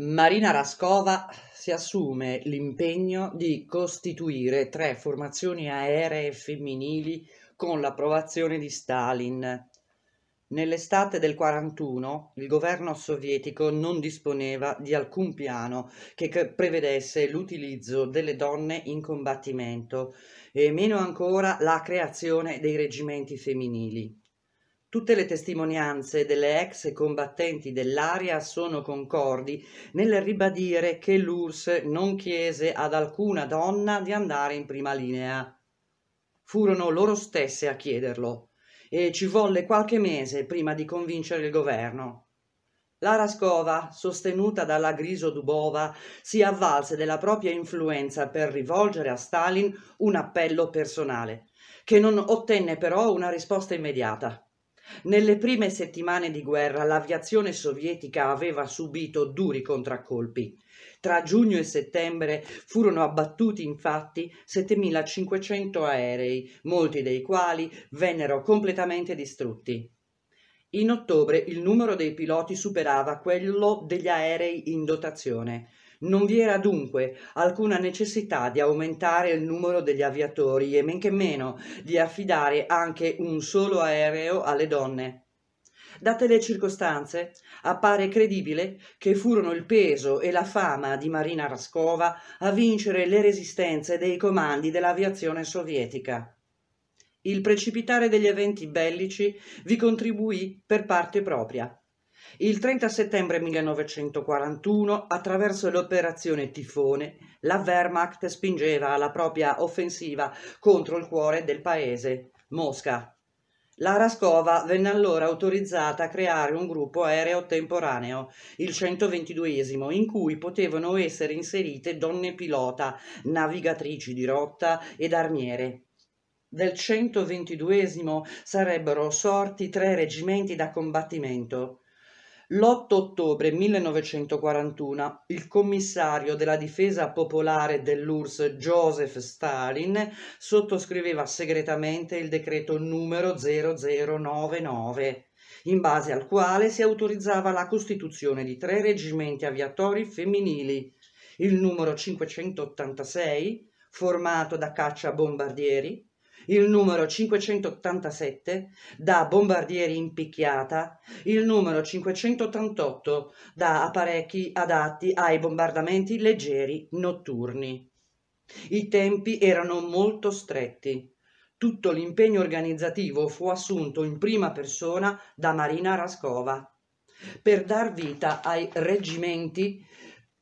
Marina Raskova si assume l'impegno di costituire tre formazioni aeree femminili con l'approvazione di Stalin. Nell'estate del 1941 il governo sovietico non disponeva di alcun piano che prevedesse l'utilizzo delle donne in combattimento e meno ancora la creazione dei reggimenti femminili. Tutte le testimonianze delle ex combattenti dell'area sono concordi nel ribadire che l'URSS non chiese ad alcuna donna di andare in prima linea. Furono loro stesse a chiederlo e ci volle qualche mese prima di convincere il governo. La Rascova, sostenuta dalla Griso Dubova, si avvalse della propria influenza per rivolgere a Stalin un appello personale, che non ottenne però una risposta immediata. Nelle prime settimane di guerra l'aviazione sovietica aveva subito duri contraccolpi. Tra giugno e settembre furono abbattuti infatti 7.500 aerei, molti dei quali vennero completamente distrutti. In ottobre il numero dei piloti superava quello degli aerei in dotazione. Non vi era dunque alcuna necessità di aumentare il numero degli aviatori e men che meno di affidare anche un solo aereo alle donne. Date le circostanze, appare credibile che furono il peso e la fama di Marina Raskova a vincere le resistenze dei comandi dell'aviazione sovietica. Il precipitare degli eventi bellici vi contribuì per parte propria. Il 30 settembre 1941, attraverso l'operazione Tifone, la Wehrmacht spingeva la propria offensiva contro il cuore del paese, Mosca. La Raskova venne allora autorizzata a creare un gruppo aereo temporaneo, il 122 in cui potevano essere inserite donne pilota, navigatrici di rotta ed armiere. Del 122 sarebbero sorti tre reggimenti da combattimento, l'8 ottobre 1941 il commissario della difesa popolare dell'URSS Joseph Stalin sottoscriveva segretamente il decreto numero 0099 in base al quale si autorizzava la costituzione di tre reggimenti aviatori femminili, il numero 586, formato da cacciabombardieri, il numero 587 da bombardieri in picchiata, il numero 588 da apparecchi adatti ai bombardamenti leggeri notturni. I tempi erano molto stretti. Tutto l'impegno organizzativo fu assunto in prima persona da Marina Rascova per dar vita ai reggimenti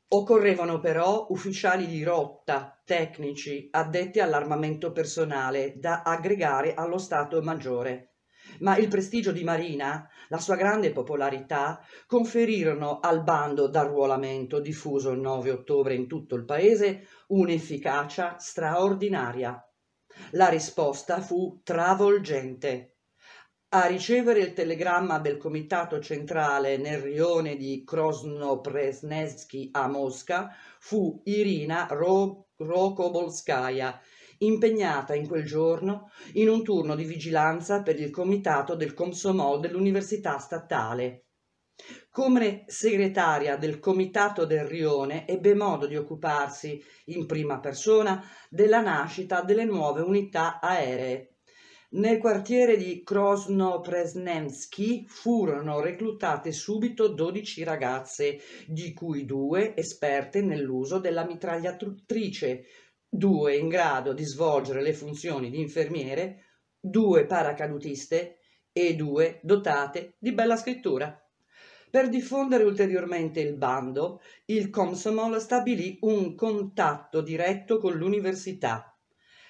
Occorrevano però ufficiali di rotta, tecnici, addetti all'armamento personale da aggregare allo Stato Maggiore. Ma il prestigio di Marina, la sua grande popolarità, conferirono al bando d'arruolamento diffuso il 9 ottobre in tutto il paese un'efficacia straordinaria. La risposta fu travolgente a ricevere il telegramma del Comitato Centrale nel rione di Krosno-Presnesky a Mosca fu Irina Ro- Rokobolskaya, impegnata in quel giorno in un turno di vigilanza per il Comitato del Komsomol dell'Università Statale. Come segretaria del Comitato del Rione ebbe modo di occuparsi in prima persona della nascita delle nuove unità aeree nel quartiere di krosno presnensky furono reclutate subito 12 ragazze, di cui due esperte nell'uso della mitragliatrice, due in grado di svolgere le funzioni di infermiere, due paracadutiste e due dotate di bella scrittura. Per diffondere ulteriormente il bando, il Komsomol stabilì un contatto diretto con l'università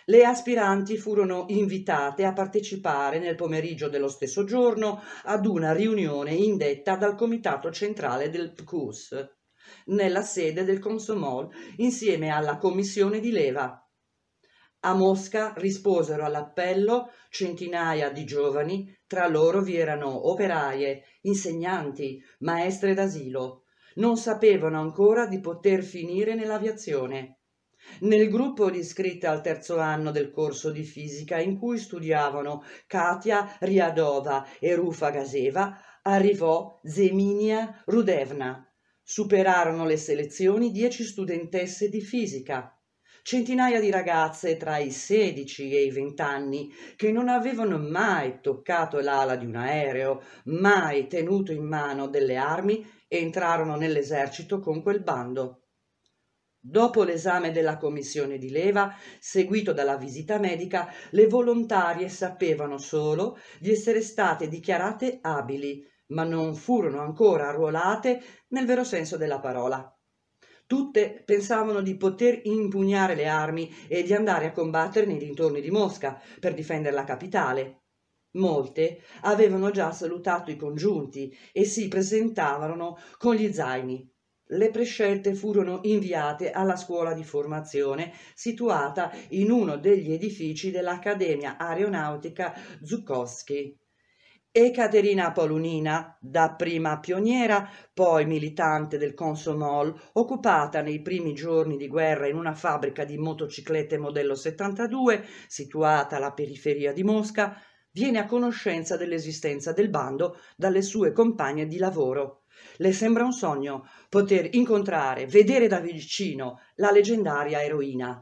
le aspiranti furono invitate a partecipare nel pomeriggio dello stesso giorno ad una riunione indetta dal Comitato Centrale del PCUS nella sede del Consomol insieme alla commissione di leva. A Mosca risposero all'appello centinaia di giovani, tra loro vi erano operaie, insegnanti, maestre d'asilo. Non sapevano ancora di poter finire nell'aviazione nel gruppo di iscritte al terzo anno del corso di fisica in cui studiavano Katia Riadova e Rufa Gaseva, arrivò Zeminia Rudevna. Superarono le selezioni dieci studentesse di fisica centinaia di ragazze tra i 16 e i 20 anni che non avevano mai toccato l'ala di un aereo, mai tenuto in mano delle armi, entrarono nell'esercito con quel bando. Dopo l'esame della commissione di leva, seguito dalla visita medica, le volontarie sapevano solo di essere state dichiarate abili, ma non furono ancora arruolate nel vero senso della parola. Tutte pensavano di poter impugnare le armi e di andare a combattere nei dintorni di Mosca per difendere la capitale. Molte avevano già salutato i congiunti e si presentavano con gli zaini le prescelte furono inviate alla scuola di formazione situata in uno degli edifici dell'Accademia Aeronautica Zukowski. Ekaterina Polunina, dapprima pioniera, poi militante del Consomol, occupata nei primi giorni di guerra in una fabbrica di motociclette modello 72, situata alla periferia di Mosca, viene a conoscenza dell'esistenza del bando dalle sue compagne di lavoro. Le sembra un sogno poter incontrare, vedere da vicino la leggendaria eroina.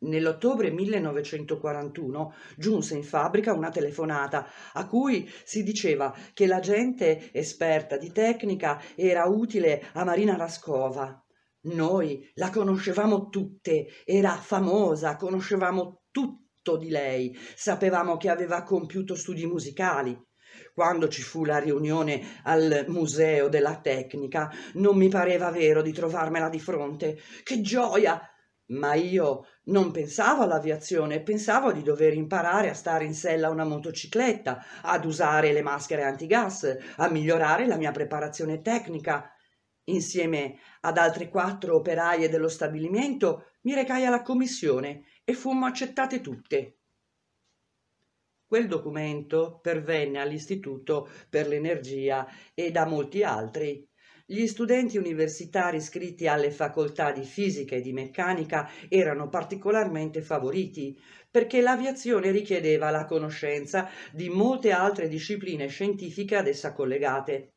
Nell'ottobre 1941 giunse in fabbrica una telefonata a cui si diceva che la gente esperta di tecnica era utile a Marina Rascova. Noi la conoscevamo tutte, era famosa, conoscevamo tutto di lei, sapevamo che aveva compiuto studi musicali, quando ci fu la riunione al Museo della Tecnica, non mi pareva vero di trovarmela di fronte. Che gioia! Ma io non pensavo all'aviazione, pensavo di dover imparare a stare in sella una motocicletta, ad usare le maschere antigas, a migliorare la mia preparazione tecnica. Insieme ad altre quattro operaie dello stabilimento mi recai alla commissione e fummo accettate tutte. Quel documento pervenne all'Istituto per l'Energia e da molti altri gli studenti universitari iscritti alle facoltà di fisica e di meccanica erano particolarmente favoriti, perché l'aviazione richiedeva la conoscenza di molte altre discipline scientifiche ad essa collegate.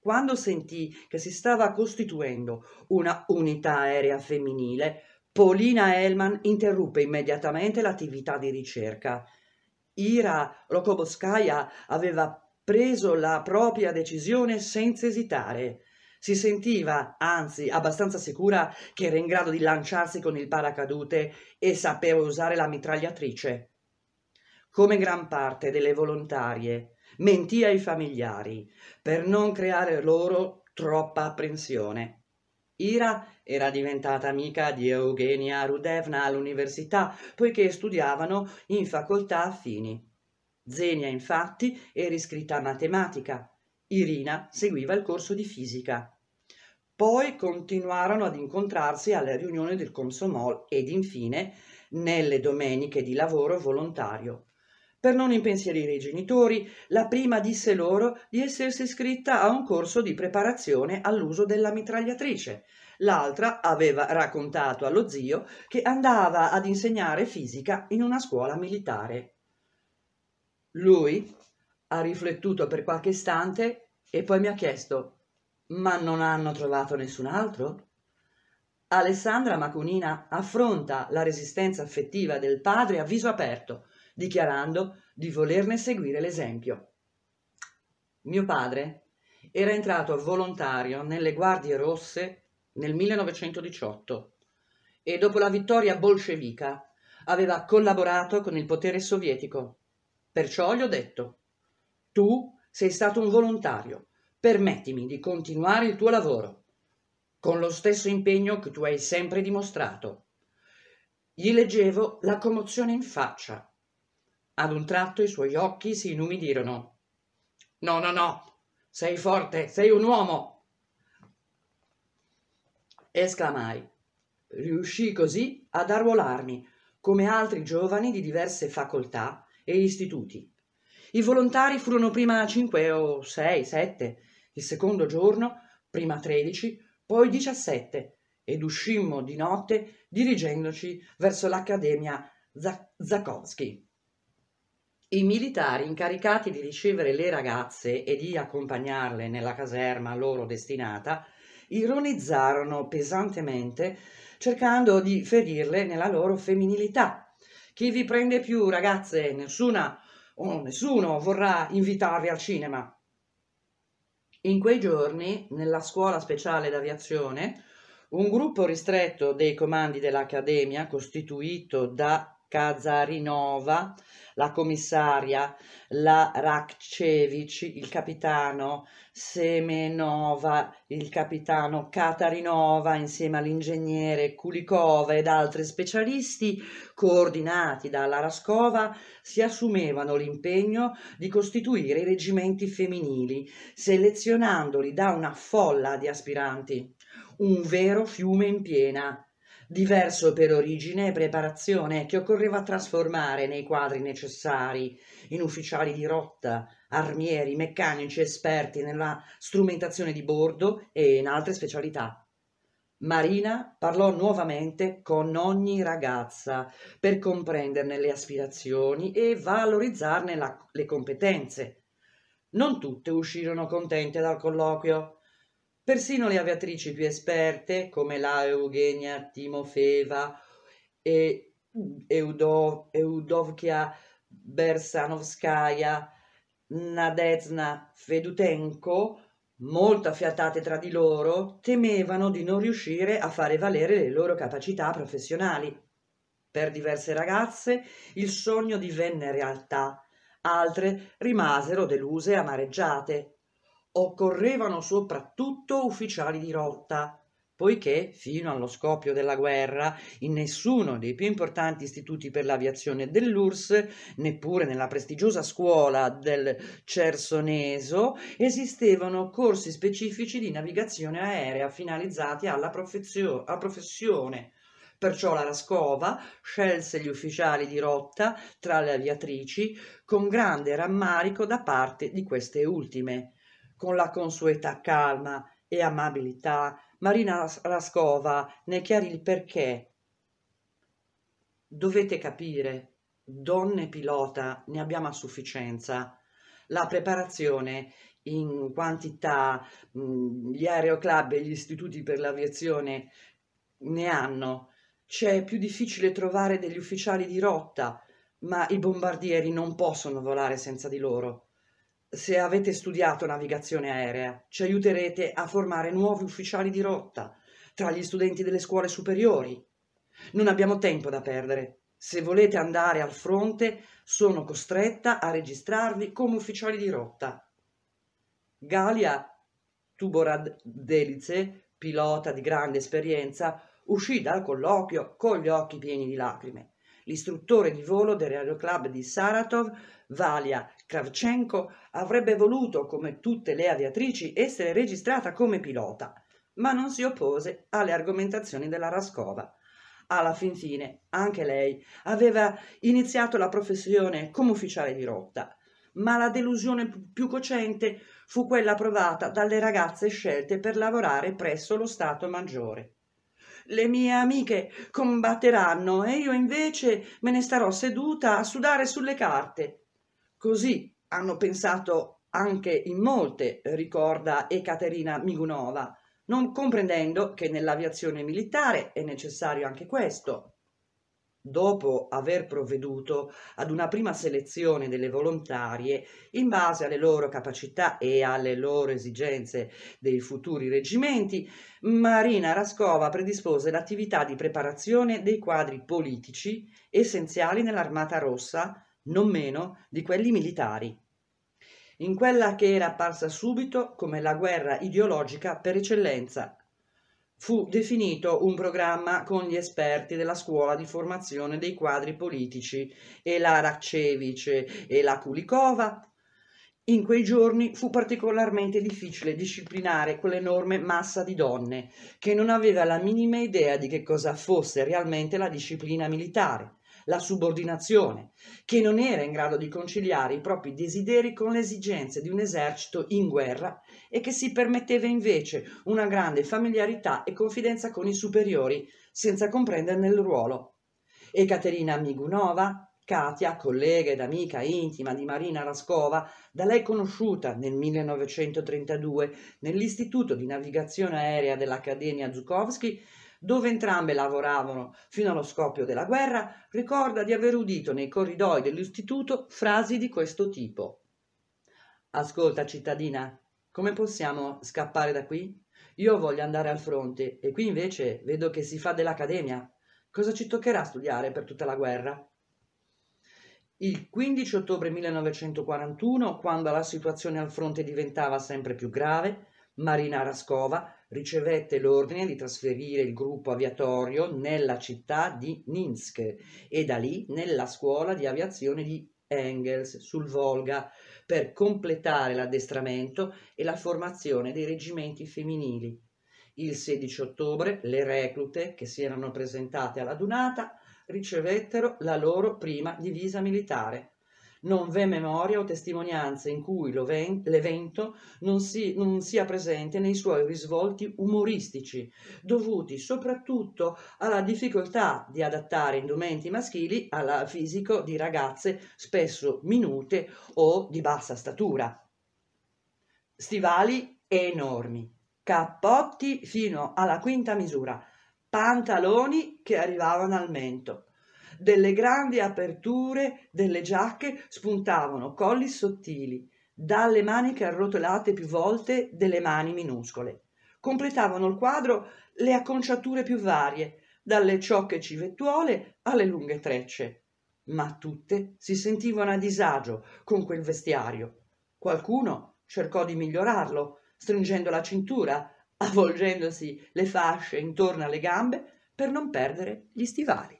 Quando sentì che si stava costituendo una unità aerea femminile, Polina Hellman interruppe immediatamente l'attività di ricerca Ira Rokoboskaya aveva preso la propria decisione senza esitare. Si sentiva, anzi, abbastanza sicura che era in grado di lanciarsi con il paracadute e sapeva usare la mitragliatrice. Come gran parte delle volontarie, mentì ai familiari per non creare loro troppa apprensione. Ira era diventata amica di Eugenia Rudevna all'università, poiché studiavano in facoltà affini. Zenia, infatti, era iscritta a matematica. Irina seguiva il corso di fisica. Poi continuarono ad incontrarsi alle riunioni del Consomol ed infine nelle domeniche di lavoro volontario. Per non impensierire i genitori, la prima disse loro di essersi iscritta a un corso di preparazione all'uso della mitragliatrice. L'altra aveva raccontato allo zio che andava ad insegnare fisica in una scuola militare. Lui ha riflettuto per qualche istante e poi mi ha chiesto: Ma non hanno trovato nessun altro? Alessandra Macunina affronta la resistenza affettiva del padre a viso aperto dichiarando di volerne seguire l'esempio. Mio padre era entrato volontario nelle Guardie Rosse nel 1918 e dopo la vittoria bolscevica aveva collaborato con il potere sovietico. Perciò gli ho detto, tu sei stato un volontario, permettimi di continuare il tuo lavoro, con lo stesso impegno che tu hai sempre dimostrato. Gli leggevo la commozione in faccia ad un tratto i suoi occhi si inumidirono. No, no, no, sei forte, sei un uomo! esclamai. Riuscii così ad arruolarmi, come altri giovani di diverse facoltà e istituti. I volontari furono prima cinque o sei, sette, il secondo giorno, prima tredici, poi diciassette, ed uscimmo di notte dirigendoci verso l'Accademia Zakowski. I militari incaricati di ricevere le ragazze e di accompagnarle nella caserma loro destinata ironizzarono pesantemente cercando di ferirle nella loro femminilità. Chi vi prende più, ragazze? Nessuna o nessuno vorrà invitarvi al cinema. In quei giorni, nella scuola speciale d'aviazione, un gruppo ristretto dei comandi dell'Accademia, costituito da Kazarinova, la commissaria, la Rakcevici, il capitano Semenova, il capitano Katarinova, insieme all'ingegnere Kulikova ed altri specialisti coordinati dalla Rascova, si assumevano l'impegno di costituire i reggimenti femminili, selezionandoli da una folla di aspiranti. Un vero fiume in piena, diverso per origine e preparazione, che occorreva trasformare nei quadri necessari, in ufficiali di rotta, armieri, meccanici esperti nella strumentazione di bordo e in altre specialità. Marina parlò nuovamente con ogni ragazza per comprenderne le aspirazioni e valorizzarne la, le competenze. Non tutte uscirono contente dal colloquio. Persino le aviatrici più esperte, come la Eugenia Timofeva e Eudo, Eudovkia Bersanovskaya, Nadezna Fedutenko, molto affiatate tra di loro, temevano di non riuscire a fare valere le loro capacità professionali. Per diverse ragazze il sogno divenne realtà, altre rimasero deluse e amareggiate. Occorrevano soprattutto ufficiali di rotta, poiché fino allo scoppio della guerra in nessuno dei più importanti istituti per l'aviazione dell'URSS, neppure nella prestigiosa scuola del Cersoneso, esistevano corsi specifici di navigazione aerea finalizzati alla profezio- professione. Perciò la Rascova scelse gli ufficiali di rotta tra le aviatrici con grande rammarico da parte di queste ultime con la consueta calma e amabilità, Marina Rascova ne chiarì il perché. Dovete capire, donne pilota ne abbiamo a sufficienza. La preparazione in quantità, mhmm, gli aeroclub e gli istituti per l'aviazione ne hanno. C'è più difficile trovare degli ufficiali di rotta, ma i bombardieri non possono volare senza di loro se avete studiato navigazione aerea, ci aiuterete a formare nuovi ufficiali di rotta tra gli studenti delle scuole superiori. Non abbiamo tempo da perdere. Se volete andare al fronte, sono costretta a registrarvi come ufficiali di rotta. Galia Tuborad Tuboradelice, pilota di grande esperienza, uscì dal colloquio con gli occhi pieni di lacrime. L'istruttore di volo dell'aeroclub di Saratov, Valia Kravchenko, avrebbe voluto, come tutte le aviatrici, essere registrata come pilota, ma non si oppose alle argomentazioni della Raskova. Alla fin fine, anche lei aveva iniziato la professione come ufficiale di rotta, ma la delusione più cocente fu quella provata dalle ragazze scelte per lavorare presso lo Stato Maggiore le mie amiche combatteranno e io invece me ne starò seduta a sudare sulle carte. Così hanno pensato anche in molte, ricorda Ekaterina Migunova, non comprendendo che nell'aviazione militare è necessario anche questo dopo aver provveduto ad una prima selezione delle volontarie in base alle loro capacità e alle loro esigenze dei futuri reggimenti, Marina Rascova predispose l'attività di preparazione dei quadri politici essenziali nell'Armata Rossa, non meno di quelli militari. In quella che era apparsa subito come la guerra ideologica per eccellenza, fu definito un programma con gli esperti della scuola di formazione dei quadri politici e la Raccevice e la Kulikova. In quei giorni fu particolarmente difficile disciplinare quell'enorme massa di donne che non aveva la minima idea di che cosa fosse realmente la disciplina militare, la subordinazione, che non era in grado di conciliare i propri desideri con le esigenze di un esercito in guerra e che si permetteva invece una grande familiarità e confidenza con i superiori, senza comprenderne il ruolo. E Caterina Migunova, Katia, collega ed amica intima di Marina Raskova, da lei conosciuta nel 1932 nell'Istituto di Navigazione Aerea dell'Accademia Zukovsky, dove entrambe lavoravano fino allo scoppio della guerra, ricorda di aver udito nei corridoi dell'istituto frasi di questo tipo. Ascolta cittadina, come possiamo scappare da qui? Io voglio andare al fronte e qui invece vedo che si fa dell'accademia. Cosa ci toccherà studiare per tutta la guerra? Il 15 ottobre 1941, quando la situazione al fronte diventava sempre più grave, Marina Raskova ricevette l'ordine di trasferire il gruppo aviatorio nella città di Minsk e da lì nella scuola di aviazione di Engels sul Volga, per completare l'addestramento e la formazione dei reggimenti femminili. Il 16 ottobre le reclute che si erano presentate alla Dunata ricevettero la loro prima divisa militare non v'è memoria o testimonianza in cui l'evento non, si, non sia presente nei suoi risvolti umoristici, dovuti soprattutto alla difficoltà di adattare indumenti maschili al fisico di ragazze spesso minute o di bassa statura. Stivali enormi, cappotti fino alla quinta misura, pantaloni che arrivavano al mento delle grandi aperture delle giacche spuntavano colli sottili, dalle maniche arrotolate più volte delle mani minuscole. Completavano il quadro le acconciature più varie, dalle ciocche civettuole alle lunghe trecce. Ma tutte si sentivano a disagio con quel vestiario. Qualcuno cercò di migliorarlo, stringendo la cintura, avvolgendosi le fasce intorno alle gambe per non perdere gli stivali.